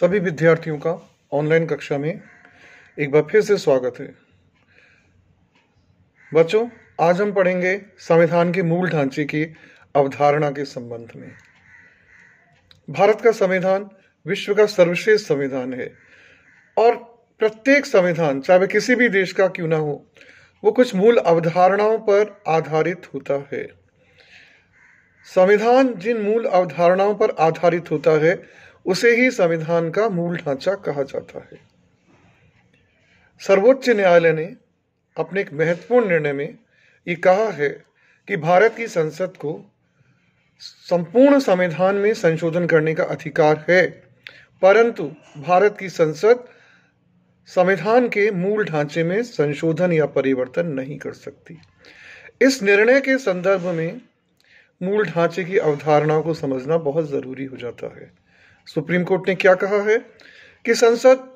सभी विद्यार्थियों का ऑनलाइन कक्षा में एक बार फिर से स्वागत है बच्चों आज हम पढ़ेंगे संविधान के मूल ढांचे की अवधारणा के संबंध में भारत का संविधान विश्व का सर्वश्रेष्ठ संविधान है और प्रत्येक संविधान चाहे किसी भी देश का क्यों ना हो वो कुछ मूल अवधारणाओं पर आधारित होता है संविधान जिन मूल अवधारणाओं पर आधारित होता है उसे ही संविधान का मूल ढांचा कहा जाता है सर्वोच्च न्यायालय ने अपने एक महत्वपूर्ण निर्णय में ये कहा है कि भारत की संसद को संपूर्ण संविधान में संशोधन करने का अधिकार है परंतु भारत की संसद संविधान के मूल ढांचे में संशोधन या परिवर्तन नहीं कर सकती इस निर्णय के संदर्भ में मूल ढांचे की अवधारणा को समझना बहुत ज़रूरी हो जाता है सुप्रीम कोर्ट ने क्या कहा है कि संसद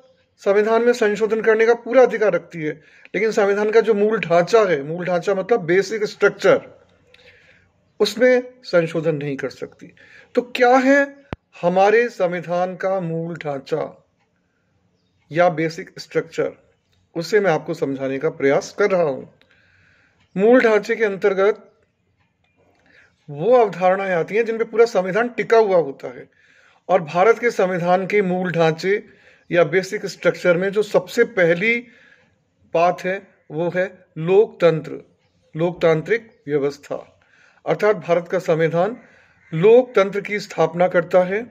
संविधान में संशोधन करने का पूरा अधिकार रखती है लेकिन संविधान का जो मूल ढांचा है मूल ढांचा मतलब बेसिक स्ट्रक्चर उसमें संशोधन नहीं कर सकती तो क्या है हमारे संविधान का मूल ढांचा या बेसिक स्ट्रक्चर उसे मैं आपको समझाने का प्रयास कर रहा हूं मूल ढांचे के अंतर्गत वो अवधारणाएं आती हैं जिन पे पूरा संविधान टिका हुआ होता है और भारत के संविधान के मूल ढांचे या बेसिक स्ट्रक्चर में जो सबसे पहली बात है वो है लोकतंत्र लोकतांत्रिक व्यवस्था अर्थात भारत का संविधान लोकतंत्र की स्थापना करता है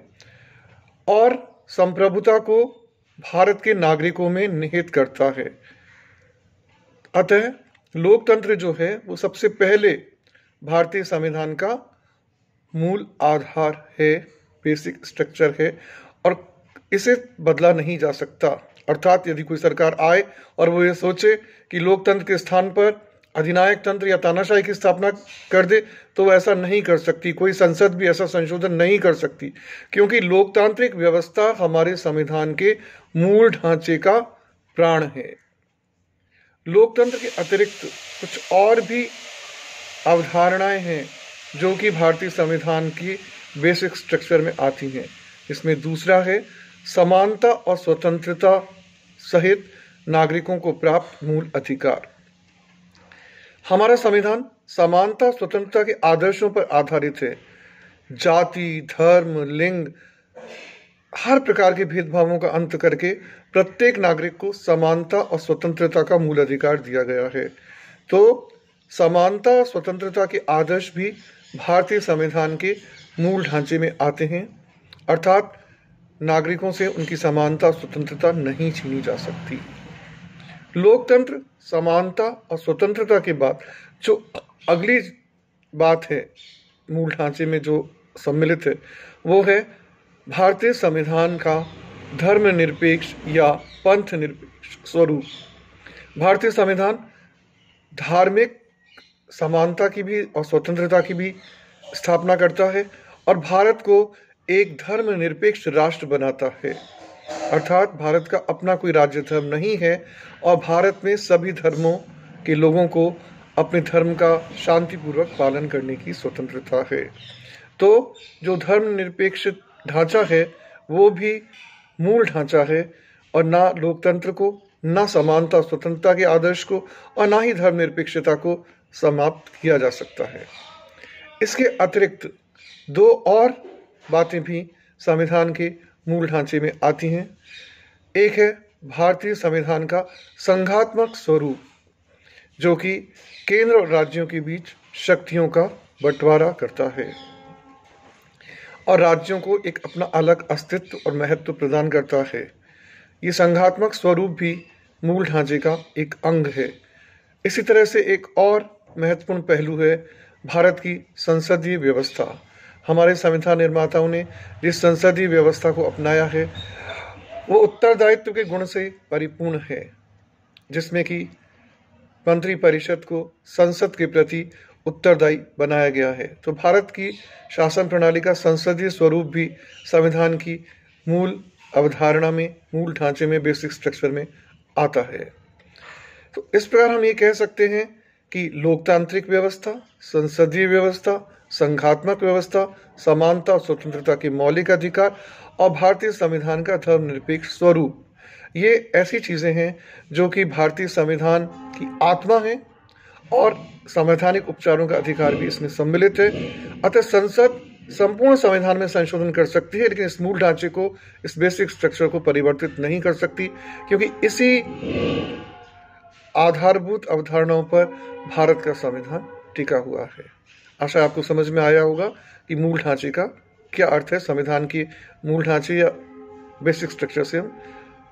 और संप्रभुता को भारत के नागरिकों में निहित करता है अतः लोकतंत्र जो है वो सबसे पहले भारतीय संविधान का मूल आधार है बेसिक स्ट्रक्चर है और इसे बदला नहीं जा सकता अर्थात यदि कोई सरकार आए और वो ये सोचे कि लोकतंत्र के स्थान पर अधिनायक तंत्र या तानाशाही की स्थापना कर दे तो ऐसा नहीं कर सकती कोई संसद भी ऐसा संशोधन नहीं कर सकती क्योंकि लोकतांत्रिक व्यवस्था हमारे संविधान के मूल ढांचे का प्राण है लोकतंत्र के अतिरिक्त कुछ और भी अवधारणाएं हैं जो कि भारतीय संविधान की बेसिक स्ट्रक्चर में आती हैं इसमें दूसरा है समानता और स्वतंत्रता सहित नागरिकों को प्राप्त मूल अधिकार हमारा संविधान समानता स्वतंत्रता के आदर्शों पर आधारित है जाति धर्म लिंग हर प्रकार के भेदभावों का अंत करके प्रत्येक नागरिक को समानता और स्वतंत्रता का मूल अधिकार दिया गया है तो समानता और स्वतंत्रता के आदर्श भी भारतीय संविधान के मूल ढांचे में आते हैं अर्थात नागरिकों से उनकी समानता और स्वतंत्रता नहीं छीनी जा सकती लोकतंत्र समानता और स्वतंत्रता के बाद जो अगली बात है मूल ढांचे में जो सम्मिलित है वो है भारतीय संविधान का धर्मनिरपेक्ष या पंथ निरपेक्ष स्वरूप भारतीय संविधान धार्मिक समानता की भी और स्वतंत्रता की भी स्थापना करता है और भारत को एक धर्मनिरपेक्ष राष्ट्र बनाता है अर्थात भारत का अपना कोई राज्य धर्म नहीं है और भारत में सभी धर्मों के लोगों को अपने धर्म का शांतिपूर्वक पालन करने की स्वतंत्रता है तो जो धर्मनिरपेक्ष ढांचा है वो भी मूल ढांचा है और ना लोकतंत्र को ना समानता स्वतंत्रता के आदर्श को और ना ही धर्मनिरपेक्षता को समाप्त किया जा सकता है इसके अतिरिक्त दो और बातें भी संविधान के मूल ढांचे में आती हैं एक है भारतीय संविधान का संघात्मक स्वरूप जो कि केंद्र और राज्यों के बीच शक्तियों का बंटवारा करता है और राज्यों को एक अपना अलग अस्तित्व और महत्व प्रदान करता है ये संघात्मक स्वरूप भी मूल ढांचे का एक अंग है इसी तरह से एक और महत्वपूर्ण पहलू है भारत की संसदीय व्यवस्था हमारे संविधान निर्माताओं ने जिस संसदीय व्यवस्था को अपनाया है वो उत्तरदायित्व के गुण से परिपूर्ण है जिसमें कि मंत्रिपरिषद को संसद के प्रति उत्तरदायी बनाया गया है तो भारत की शासन प्रणाली का संसदीय स्वरूप भी संविधान की मूल अवधारणा में मूल ढांचे में बेसिक स्ट्रक्चर में आता है तो इस प्रकार हम ये कह सकते हैं कि लोकतांत्रिक व्यवस्था संसदीय व्यवस्था संघात्मक व्यवस्था समानता और स्वतंत्रता के मौलिक अधिकार और भारतीय संविधान का धर्मनिरपेक्ष स्वरूप ये ऐसी चीज़ें हैं जो कि भारतीय संविधान की आत्मा है और संवैधानिक उपचारों का अधिकार भी इसमें सम्मिलित है अतः संसद संपूर्ण संविधान में संशोधन कर सकती है लेकिन इस मूल ढांचे को इस बेसिक स्ट्रक्चर को परिवर्तित नहीं कर सकती क्योंकि इसी आधारभूत अवधारणाओं पर भारत का संविधान टिका हुआ है आशा आपको समझ में आया होगा कि मूल ढांचे का क्या अर्थ है संविधान की मूल ढांचे या बेसिक स्ट्रक्चर से हम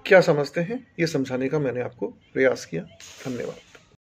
क्या समझते हैं ये समझाने का मैंने आपको प्रयास किया धन्यवाद